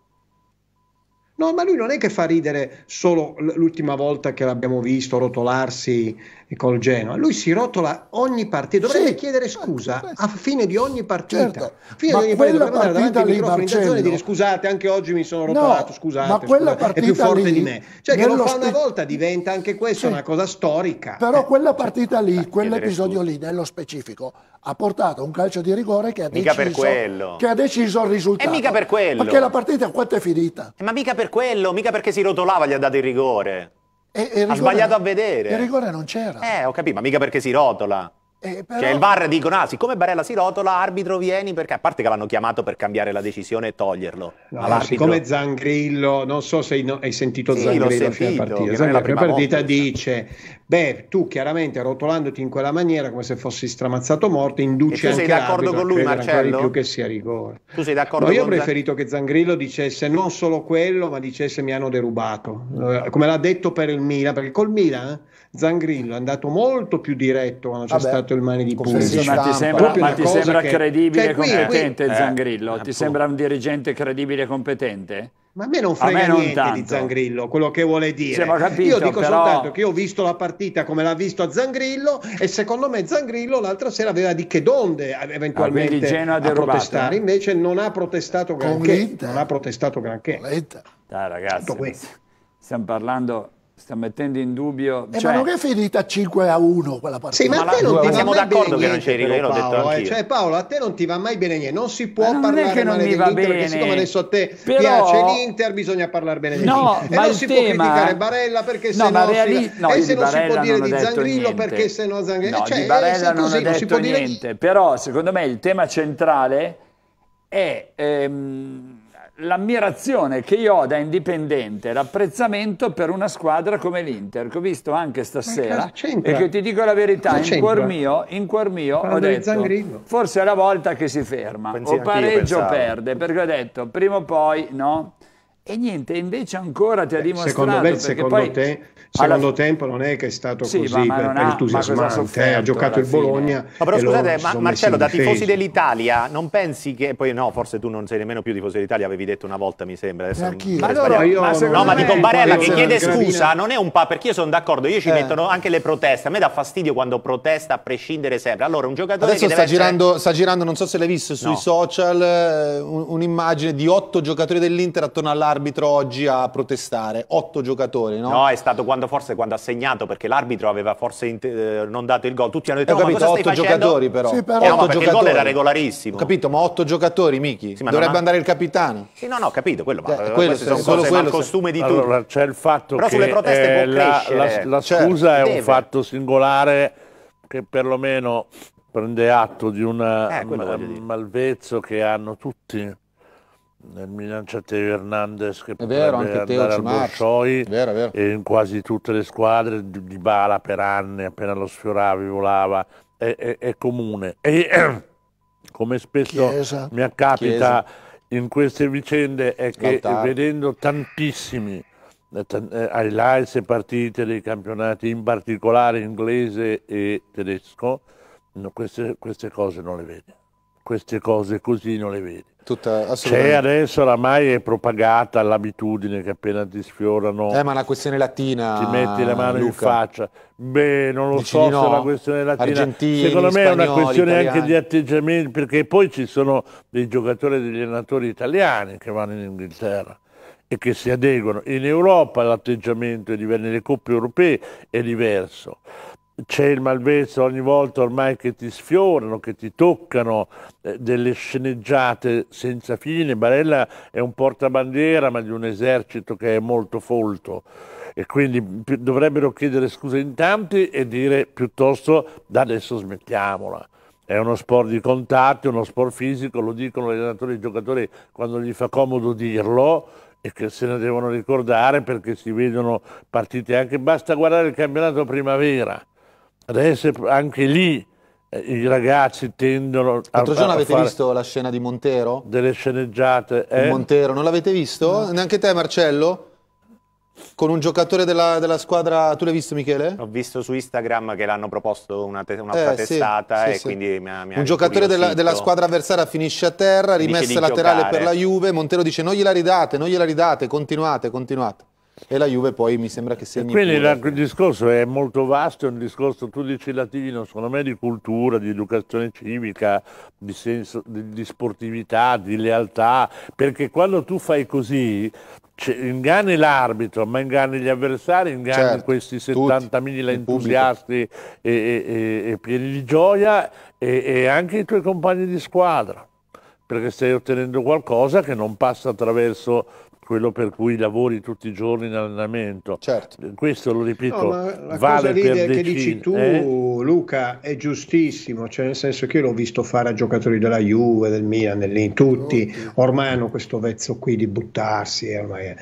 Speaker 5: No, ma lui non è che fa ridere solo l'ultima volta che l'abbiamo visto rotolarsi col Genoa. Lui si rotola ogni partita, dovrebbe sì, chiedere scusa certo, a fine di ogni partita. Certo. fine ma di ogni partita dovrebbe andare davanti Marcello, dire scusate, anche oggi mi sono rotolato, no, scusate, ma quella scusate, è più forte lì, di me. Cioè che lo fa una volta, diventa anche questa sì, una cosa
Speaker 6: storica. Però eh, quella cioè, partita lì, quell'episodio lì, nello specifico, ha portato un calcio di rigore che ha, mica deciso, che ha deciso il risultato. E mica per quello. Perché la partita quanto è finita?
Speaker 3: Eh, ma mica per quello, mica perché si rotolava gli ha dato il rigore.
Speaker 6: E, e rigore, ha sbagliato a vedere. Il rigore non c'era.
Speaker 3: Eh, ho capito, ma mica perché si rotola.
Speaker 6: Eh, però... Cioè il VAR
Speaker 3: dicono, ah, siccome Barella si rotola, arbitro vieni, perché a parte che l'hanno chiamato per cambiare la decisione e toglierlo.
Speaker 5: No,
Speaker 6: ma siccome
Speaker 3: Zangrillo,
Speaker 5: non so se hai sentito sì, Zangrillo sentito, fine partita, Zangrillo la prima partita volta, dice, beh, tu chiaramente rotolandoti in quella maniera, come se fossi stramazzato morto, induce tu anche d'accordo con lui, Marcello? più che sia rigore. Tu sei d'accordo no, io ho preferito Zang... che Zangrillo dicesse non solo quello, ma dicesse mi hanno derubato, eh, come l'ha detto per il Milan, perché col Milan Zangrillo è andato molto più diretto quando c'è Vabbè, stato il mani di Pugliese. Sì, ma ti sembra, ma ti sembra che... credibile cioè, e cioè, competente qui, eh, Zangrillo?
Speaker 2: Eh, ti sembra un dirigente credibile e competente? Ma a me non frega me non niente tanto. di Zangrillo, quello che vuole dire. Capito, io dico però... soltanto
Speaker 5: che io ho visto la partita come l'ha visto a Zangrillo e secondo me Zangrillo l'altra sera aveva di che donde eventualmente ah, a protestare, invece non ha protestato granché. Non ha protestato granché.
Speaker 2: Dai ragazzi, stiamo parlando Sta mettendo in dubbio. Eh, cioè... Ma non è
Speaker 6: finita 5 a 1 quella partita. Sì, ma, ma
Speaker 2: a te non ti va mai bene niente. Però, io Paolo, eh, cioè,
Speaker 6: Paolo, a te
Speaker 5: non ti va mai bene niente. Non si può ma parlare che non male dell'Inter, perché siccome adesso a te però... piace l'Inter, bisogna parlare bene dell'Inter. No, e non si tema... può criticare Barella perché no, se reali... no e se non si può dire di Zangrillo perché se no Zangrillo. No, cioè, di Barella non ho detto niente.
Speaker 2: Però, secondo me, il tema centrale è ehm, l'ammirazione che io ho da indipendente, l'apprezzamento per una squadra come l'Inter, che ho visto anche stasera, e che ti dico la verità, in cuor mio, in cuor mio ho detto, forse è la volta che si ferma, Pensi o pareggio o perde, perché ho detto, prima o poi, no? E niente, invece ancora ti ha dimostrato... Secondo me il secondo, te,
Speaker 5: secondo alla... tempo non è che è stato sì, così ma, ma entusiasmante, eh, ha, sofferto, eh, ha giocato il Bologna... Ma però scusate, ma, Marcello, da tifosi
Speaker 3: dell'Italia, non pensi che... Poi no, forse tu non sei nemmeno più tifosi dell'Italia, avevi detto una volta, mi sembra. Adesso ma chi? Ma allora, io ma no, ma dico Barella che chiede scusa, non è un pa... Perché io sono d'accordo, io ci eh. mettono anche le proteste. A me dà fastidio quando protesta a prescindere sempre. Allora, un giocatore Adesso sta, girando,
Speaker 1: essere... sta girando, non so se l'hai visto, sui social, eh, un'immagine di otto giocatori dell'Inter attorno all'area l'arbitro oggi a protestare, otto giocatori, no? No,
Speaker 3: è stato quando, forse quando ha segnato, perché l'arbitro aveva forse eh, non dato il gol. Tutti hanno detto, ho oh, capito, ma otto giocatori però. Sì, però. Eh, no, ma perché il gol era regolarissimo.
Speaker 1: Ho capito, ma otto giocatori, Miki, sì, dovrebbe non... andare il capitano. Sì, no,
Speaker 3: no, ho capito, quello, ma eh, quello, sono quello, cose, quello, costume di allora,
Speaker 7: tutti. c'è il fatto però che sulle proteste eh, la, la, la, scusa certo, è un certo. fatto singolare che perlomeno prende atto di un eh, malvezzo che hanno tutti nel Milan c'è Teo Hernandez che è vero, anche Teo al Bolshoi e in quasi tutte le squadre di, di Bala per anni, appena lo sfioravi volava, è, è, è comune. E come spesso Chiesa. mi accapita Chiesa. in queste vicende è che L'altare. vedendo tantissimi highlights eh, eh, e partite dei campionati, in particolare inglese e tedesco, queste, queste cose non le vedi. Queste cose così non le vedi Tutta, C'è adesso oramai è propagata l'abitudine che appena ti sfiorano... Eh, ma è una questione latina, Ti metti la mano Luca. in faccia. Beh, non lo Dici so no. se è una questione latina. Argentini, Secondo me è una questione italiani. anche di atteggiamento, perché poi ci sono dei giocatori e degli allenatori italiani che vanno in Inghilterra e che si adeguano. In Europa l'atteggiamento è diverso, nelle coppe europee è diverso c'è il malvezzo ogni volta ormai che ti sfiorano, che ti toccano eh, delle sceneggiate senza fine. Barella è un portabandiera ma di un esercito che è molto folto e quindi dovrebbero chiedere scusa in tanti e dire piuttosto da adesso smettiamola. È uno sport di contatti, uno sport fisico, lo dicono gli allenatori e i giocatori quando gli fa comodo dirlo, e che se ne devono ricordare perché si vedono partite anche, basta guardare il campionato primavera, Adesso anche lì eh, i ragazzi tendono a L'altro giorno avete visto la scena di Montero? Delle sceneggiate. Eh? Montero, non l'avete visto? No. Neanche te
Speaker 1: Marcello? Con un giocatore della, della squadra, tu l'hai visto Michele? Ho visto su Instagram che l'hanno proposto una, te, eh, testata sì, e sì. quindi mi ha, mi Un giocatore della, della, squadra avversaria finisce a terra, rimessa laterale giocare. per la Juve, Montero dice non gliela ridate, non gliela ridate, continuate, continuate e la Juve poi mi sembra che sia... Quindi il
Speaker 7: discorso è molto vasto, è un discorso, tu dici latino, secondo me di cultura, di educazione civica, di senso, di, di sportività, di lealtà, perché quando tu fai così cioè, inganni l'arbitro, ma inganni gli avversari, inganni certo, questi 70.000 entusiasti e, e, e, pieni di gioia e anche i tuoi compagni di squadra, perché stai ottenendo qualcosa che non passa attraverso quello per cui lavori tutti i giorni in allenamento. Certo. Questo lo ripeto, no, vale per decine. che dici tu, eh?
Speaker 5: Luca, è giustissimo, cioè nel senso che io l'ho visto fare a giocatori della Juve, del Milan, dell'In, tutti, ormai hanno questo vezzo qui di buttarsi, eh, ormai è.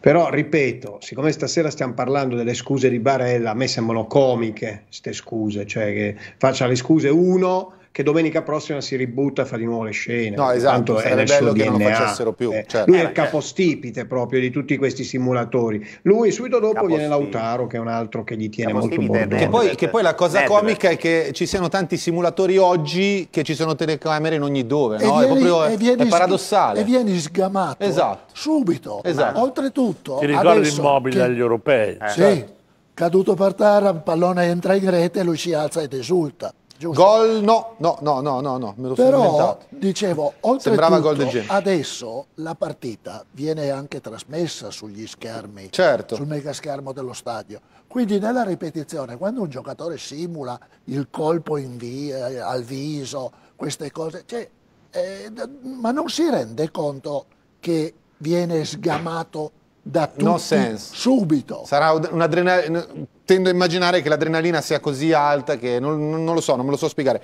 Speaker 5: però ripeto, siccome stasera stiamo parlando delle scuse di Barella, a me sembrano comiche queste scuse, cioè che faccia le scuse uno che domenica prossima si ributta, e fa di nuovo le scene. No, esatto, Tanto bello DNA. che non facessero
Speaker 1: più. Eh, certo. Lui è il
Speaker 5: capostipite proprio di tutti questi simulatori. Lui subito dopo Capostipite. viene Lautaro, che è un altro che gli tiene molto bordone. Che poi, che
Speaker 1: poi la cosa Network. comica è che ci siano tanti simulatori oggi che ci sono telecamere in ogni dove, no? vieni, è proprio e vieni, è paradossale. E
Speaker 6: vieni sgamato esatto. subito. Esatto. Oltretutto... Ti ricordi l'immobile che... agli
Speaker 7: europei? Eh. Sì. Certo.
Speaker 6: Caduto per terra, il pallone entra in rete, lui si alza ed esulta giusto? Gol no, no, no, no, no, no, me lo Però, sono inventato. dicevo, oltretutto adesso la partita viene anche trasmessa sugli schermi, certo. sul megaschermo dello stadio. Quindi nella ripetizione, quando un giocatore simula il colpo via, eh, al viso, queste cose, cioè, eh, ma non si rende conto che viene sgamato da tutti no sense. subito.
Speaker 1: Sarà un'adrenalina. Tendo a immaginare che l'adrenalina sia così alta che non, non, lo so, non me lo so spiegare.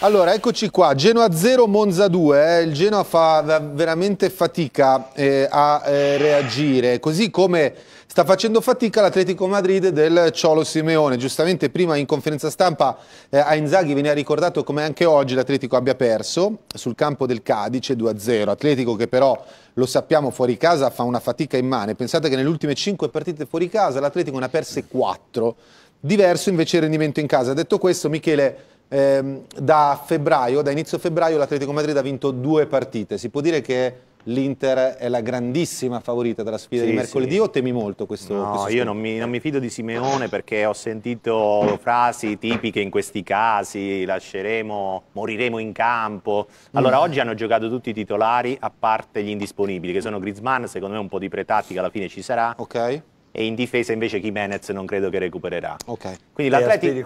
Speaker 1: Allora, eccoci qua, Genoa 0, Monza 2. Eh. Il Genoa fa veramente fatica eh, a eh, reagire, così come sta facendo fatica l'Atletico Madrid del Ciolo Simeone. Giustamente prima in conferenza stampa eh, a Inzaghi veniva ricordato come anche oggi l'Atletico abbia perso sul campo del Cadice 2-0. Atletico che però lo sappiamo fuori casa fa una fatica immane. Pensate che nelle ultime 5 partite fuori casa l'Atletico ne ha perse 4. Diverso invece il rendimento in casa. Detto questo, Michele, ehm, da febbraio, da inizio febbraio l'Atletico Madrid ha vinto due partite. Si può dire che È l'Inter è la grandissima favorita della sfida sì, di mercoledì sì. o temi molto questo? No, questo io non
Speaker 3: mi, non mi, fido di Simeone perché ho sentito frasi tipiche in questi casi, lasceremo, moriremo in campo. Allora mm. oggi hanno giocato tutti i titolari a parte gli indisponibili che sono Griezmann, secondo me un po' di pretattica alla fine ci sarà. Ok. E in difesa invece Jimenez non credo che recupererà. Ok.
Speaker 2: Quindi l'atleti...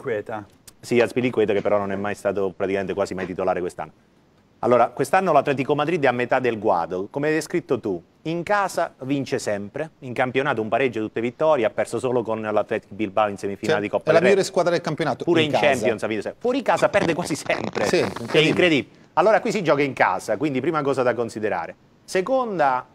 Speaker 3: Sì, Aspiliqueta che però non è mai stato praticamente quasi mai titolare quest'anno. Allora, quest'anno l'Atletico Madrid è a metà del guado. Come hai descritto tu, in casa vince sempre, in campionato un pareggio tutte vittorie, ha perso solo con l'Atletico Bilbao in semifinale cioè, di Coppa del Re. È la migliore squadra del
Speaker 7: campionato. Pure in, in Champions ha vinto sempre.
Speaker 3: Fuori casa perde quasi sempre. Sì, incredibile. È incredibile. Allora qui si gioca in casa, quindi prima cosa da considerare. Seconda,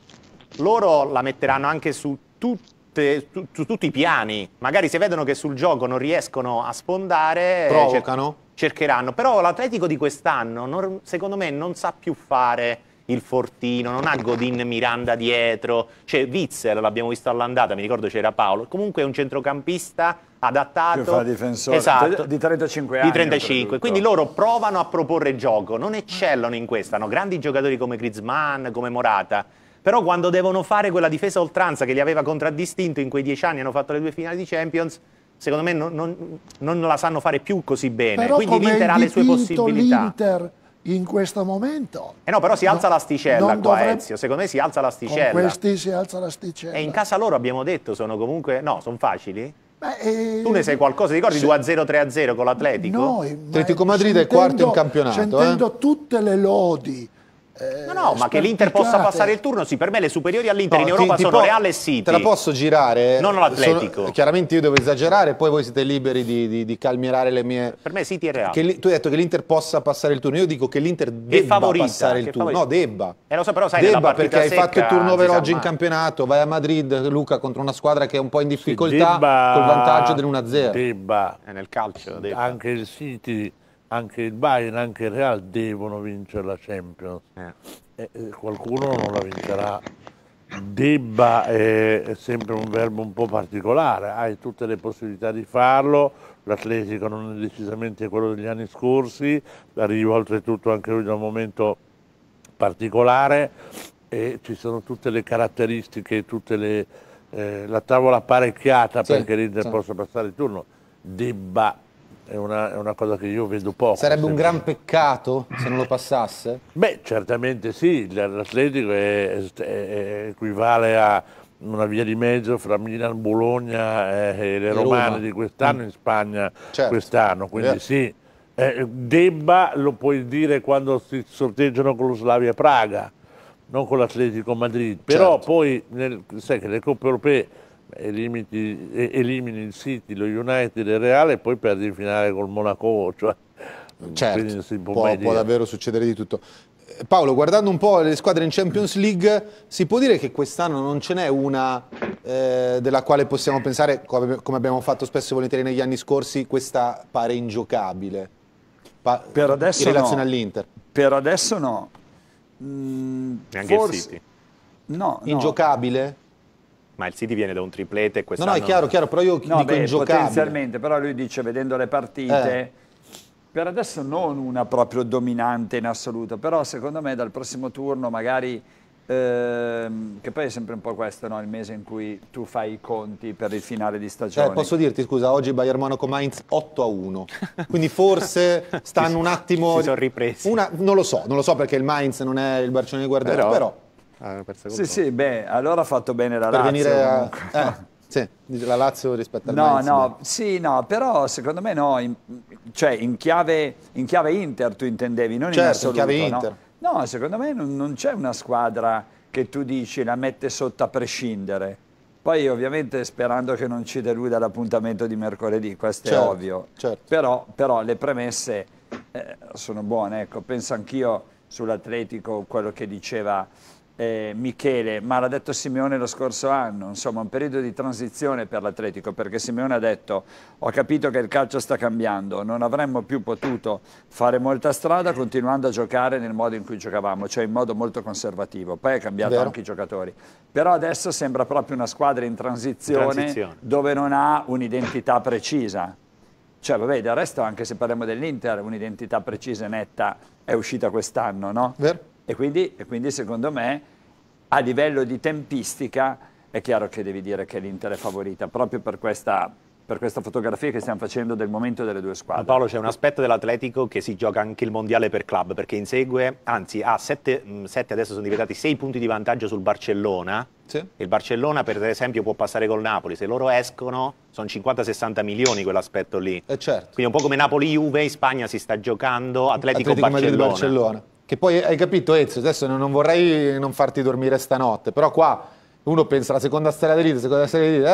Speaker 3: loro la metteranno anche su tutti tutte, su, su, tutti i piani. Magari se vedono che sul gioco non riescono a sfondare... Eh, Provocano? Cer cercheranno. Però l'Atletico di quest'anno, secondo me, non sa più fare il Fortino, non ha Godin Miranda dietro, cioè, Witzel, l'abbiamo visto all'andata, mi ricordo c'era Paolo, comunque è un centrocampista adattato che fa difensore esatto,
Speaker 2: di 35 anni. Di 35. Quindi loro
Speaker 3: provano a proporre gioco, non eccellono in questo, hanno grandi giocatori come Griezmann, come Morata però quando devono fare quella difesa oltranza che li aveva contraddistinto in quei dieci anni, hanno fatto le due finali di Champions, secondo me non, non, non la sanno fare più così bene. Però Quindi l'Inter ha le sue possibilità.
Speaker 6: L'Inter in questo momento.
Speaker 3: Eh no, però si alza no, l'asticella qua, dovrebbe... Ezio. Secondo me si alza l'asticella. Con questi
Speaker 6: si alza l'asticella. E in
Speaker 3: casa loro abbiamo detto sono comunque. No, sono facili?
Speaker 6: Beh, eh... tu ne sai
Speaker 3: qualcosa? Ricordi se... 2-0, 3-0 con l'Atletico? No, eh, Atletico
Speaker 6: Madrid è quarto in campionato. Sentendo eh? tutte le lodi
Speaker 3: eh, no, no, ma che l'Inter possa passare il turno, sì, per me le superiori all'Inter no, in Europa ti, ti sono Real e City. Te la
Speaker 1: posso girare? Non all'Atletico. Sono, chiaramente io devo esagerare, poi voi siete liberi di, di, di calmierare le mie... Per me City e Real. Che, tu hai detto che l'Inter possa passare il turno, io dico che l'Inter debba passare il turno. No, debba. Eh, lo so, però sai, debba perché secca, hai fatto il turnover oggi in campionato, vai a Madrid, Luca, contro una squadra che è un po' in difficoltà, sì, debba, col vantaggio dell'1-0.
Speaker 7: Debba. È eh, nel calcio, debba. Anche il City anche il Bayern, anche il Real devono vincere la Champions. Eh. qualcuno non la vincerà. Debba eh, è sempre un verbo un po' particolare, hai tutte le possibilità di farlo, l'Atletico non è decisamente quello degli anni scorsi, arriva oltretutto anche lui da un momento particolare e ci sono tutte le caratteristiche, tutte le, eh, la tavola apparecchiata sì, perché l'Inter sì. possa passare il turno, debba è una, è una, cosa che io vedo poco. Sarebbe un gran
Speaker 1: peccato se non lo passasse?
Speaker 7: Beh, certamente sì, l'Atletico equivale a una via di mezzo fra Milan, Bologna eh, e le e romane Roma. di quest'anno in mm. Spagna certo. quest'anno, quindi yeah. sì. Eh, debba lo puoi dire quando si sorteggiano con lo Slavia Praga, non con l'Atletico Madrid, però certo. poi nel, sai che le coppe europee elimini, eh, elimini il City, lo United e il Real e poi perdi in finale col Monaco. Cioè, mm, certo, può, può, può davvero succedere di tutto.
Speaker 1: Eh, Paolo, guardando un po' le squadre in Champions League, si può dire che quest'anno non ce n'è una eh, della quale possiamo pensare, come, come abbiamo fatto spesso e volentieri negli anni scorsi, questa pare ingiocabile pa per adesso in relazione no.
Speaker 2: all'Inter? Per adesso no. Mm, Neanche forse... il City? No. Ingiocabile? No
Speaker 3: ma il City viene da un triplete quest'anno. No, no, è chiaro, chiaro, però io no, dico beh, ingiocabile. Potenzialmente,
Speaker 2: però lui dice, vedendo le partite, eh. per adesso non una proprio dominante in assoluto, però secondo me dal prossimo turno magari, ehm, che poi è sempre un po' questo, no? il mese in cui tu fai i conti per il finale di stagione. Eh, posso
Speaker 1: dirti, scusa, oggi Bayern Monaco Mainz 8 a 1, quindi forse stanno un attimo... si sono ripresi. Una, non lo so, non lo so perché il Mainz non è il Barcellona di Guardiola, però, però
Speaker 2: Ah, perso Sì, sì, beh, allora ha fatto bene la per Lazio. Venire a... Eh,
Speaker 1: sì, la Lazio rispetto al No, Mainz, no,
Speaker 2: beh. sì, no, però secondo me no, in, cioè in chiave, in chiave, Inter tu intendevi, non certo, in assoluto. in chiave Inter. No, no secondo me non, non c'è una squadra che tu dici la mette sotto a prescindere. Poi ovviamente sperando che non ci deluda l'appuntamento di mercoledì, questo certo, è ovvio. Certo. Però, però, le premesse eh, sono buone, ecco, penso anch'io sull'Atletico, quello che diceva eh, Michele, ma l'ha detto Simeone lo scorso anno, insomma un periodo di transizione per l'Atletico, perché Simeone ha detto ho capito che il calcio sta cambiando, non avremmo più potuto fare molta strada continuando a giocare nel modo in cui giocavamo, cioè in modo molto conservativo, poi ha cambiato Vero. anche i giocatori, però adesso sembra proprio una squadra in transizione, transizione. dove non ha un'identità precisa. Cioè, vabbè, del resto, anche se parliamo dell'Inter, un'identità precisa e netta è uscita quest'anno, no? Vero e quindi, e quindi secondo me a livello di tempistica è chiaro che devi dire che l'Inter è favorita proprio per questa per questa fotografia che stiamo facendo del momento delle due squadre. Ma Paolo, c'è un aspetto dell'Atletico che si gioca anche il mondiale per club, perché insegue,
Speaker 3: anzi ha 7, adesso sono diventati 6 punti di vantaggio sul Barcellona. Sì. Il Barcellona, per esempio, può passare col Napoli. Se loro escono, sono 50-60 milioni quell'aspetto lì. Eh certo. Quindi un po' come Napoli-Juve, in Spagna si sta giocando Atletico-Barcellona. Atletico, Atletico Barcellona.
Speaker 1: Che poi hai capito Ezio, adesso non vorrei non farti dormire stanotte, però qua uno pensa alla seconda stella d'elite, seconda stella d'elite,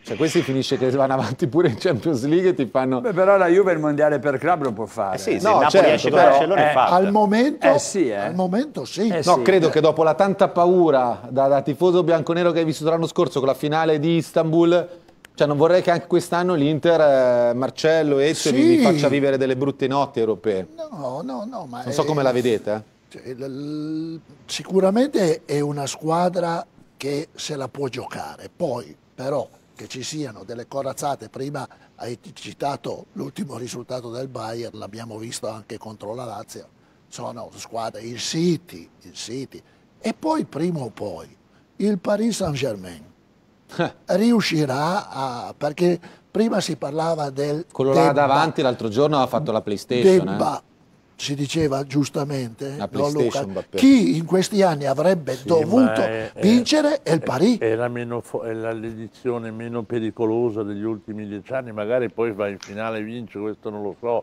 Speaker 1: eh, cioè questi finisce che vanno avanti pure in Champions League e ti fanno...
Speaker 2: Beh, però la Juve il mondiale per club lo può fare. Eh sì, no, Napoli certo, esce però, Barcellona eh, al momento, eh sì, eh. al momento sì. Eh no, sì, credo che
Speaker 1: dopo la tanta paura da, da tifoso bianconero che hai vissuto l'anno scorso con la finale di Istanbul cioè non vorrei che anche quest'anno l'Inter, eh, Marcello e Ezio sì. vi, vi faccia vivere delle brutte notti europee. No,
Speaker 6: no, no. non so è, come la vedete. Eh. Cioè, sicuramente è una squadra che se la può giocare. Poi però che ci siano delle corazzate, prima hai citato l'ultimo risultato del Bayern, l'abbiamo visto anche contro la Lazio, sono squadre, il City, il City. E poi prima o poi il Paris Saint-Germain eh. riuscirà a... perché prima si parlava del...
Speaker 1: Quello là davanti l'altro giorno ha fatto la PlayStation. Debba,
Speaker 6: eh? si diceva giustamente no, Luca, chi in questi anni avrebbe sì, dovuto è, vincere è, è il Parì.
Speaker 7: Era l'edizione meno pericolosa degli ultimi dieci anni, magari poi va in finale e vince, questo non lo so,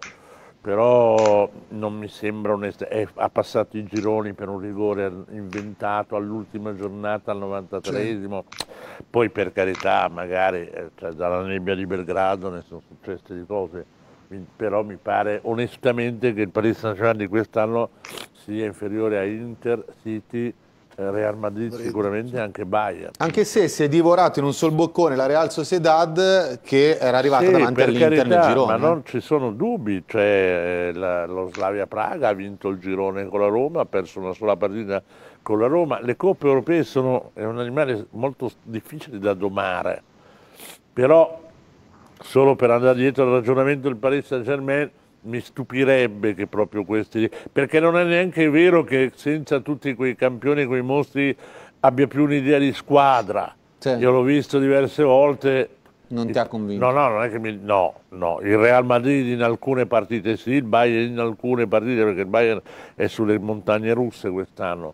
Speaker 7: però non mi sembra onesto, è, ha passato i gironi per un rigore inventato all'ultima giornata al 93esimo, sì. poi per carità magari eh, cioè, dalla nebbia di Belgrado ne sono successe di cose, però mi pare onestamente che il Paris Saint-Germain di quest'anno sia inferiore a Inter, City, Real Madrid sicuramente anche Bayern.
Speaker 1: Anche se si è divorato in un sol boccone la Real Sociedad
Speaker 7: che era arrivata sì, davanti all'Inter nel girone. Ma eh. non ci sono dubbi, cioè, la, lo Slavia Praga ha vinto il girone con la Roma, ha perso una sola partita con la Roma. Le coppe europee sono è un animale molto difficile da domare, però solo per andare dietro al ragionamento del Paris Saint Germain mi stupirebbe che proprio questi, perché non è neanche vero che senza tutti quei campioni, quei mostri, abbia più un'idea di squadra. Cioè, Io l'ho visto diverse volte. Non ti ha convinto? No, no, non è che mi... No, no. Il Real Madrid in alcune partite sì, il Bayern in alcune partite, perché il Bayern è sulle montagne russe quest'anno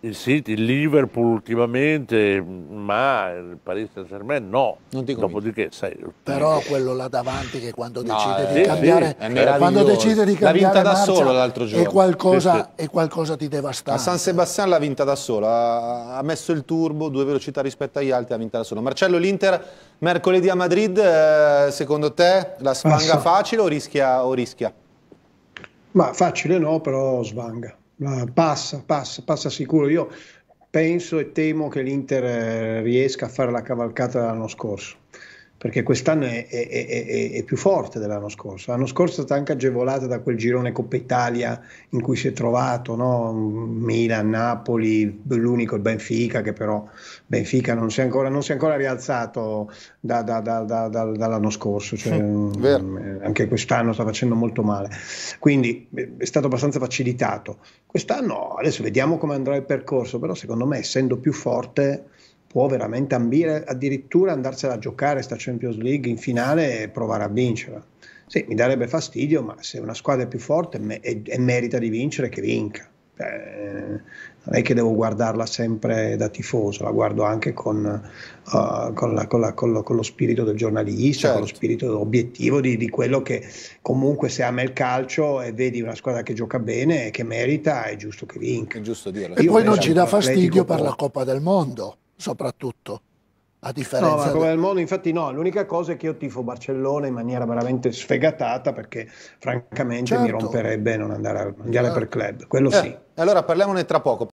Speaker 7: il City, il Liverpool ultimamente, ma il Paris Saint-Germain no. Dopodiché, sai, Però
Speaker 6: quello là davanti che quando decide no, eh, di sì, cambiare, sì, quando decide di cambiare l'ha vinta da solo l'altro giorno. È qualcosa, sì, è qualcosa di devastante. A San
Speaker 1: Sebastian l'ha vinta da solo, ha messo il turbo, due velocità rispetto agli altri, ha vinta da solo. Marcello, l'Inter mercoledì a Madrid, eh, secondo te la svanga facile o rischia? O rischia?
Speaker 5: Ma facile no, però svanga. Passa, passa, passa sicuro. Io penso e temo che l'Inter eh, riesca a fare la cavalcata dell'anno scorso perché quest'anno è, è, è, è, più forte dell'anno scorso. L'anno scorso è stata anche agevolata da quel girone Coppa Italia in cui si è trovato no? Milan, Napoli, l'unico il Benfica, che però Benfica non si è ancora, ancora, rialzato da, da, da, dall'anno scorso, cioè, mm, anche quest'anno sta facendo molto male. Quindi eh, è stato abbastanza facilitato. Quest'anno adesso vediamo come andrà il percorso, però secondo me essendo più forte può veramente ambire addirittura andarsela a giocare sta Champions League in finale e provare a vincerla. Sì, mi darebbe fastidio, ma se una squadra è più forte e, merita di vincere, che vinca. Beh, cioè, non è che devo guardarla sempre da tifoso, la guardo anche con, uh, con, la, con, la, lo, con, lo, spirito del giornalista, certo. con lo certo. spirito obiettivo di, di, quello che comunque se ama il calcio e vedi una squadra che gioca bene e che merita, è giusto che vinca. Giusto e poi non ci dà fastidio per la Coppa del Mondo soprattutto.
Speaker 6: A differenza no, come
Speaker 5: al mondo, infatti, no. L'unica cosa è che io tifo Barcellona in maniera veramente sfegatata perché, francamente, certo. mi romperebbe non andare al mondiale certo. per club. Quello eh, sì. Allora parliamone tra poco.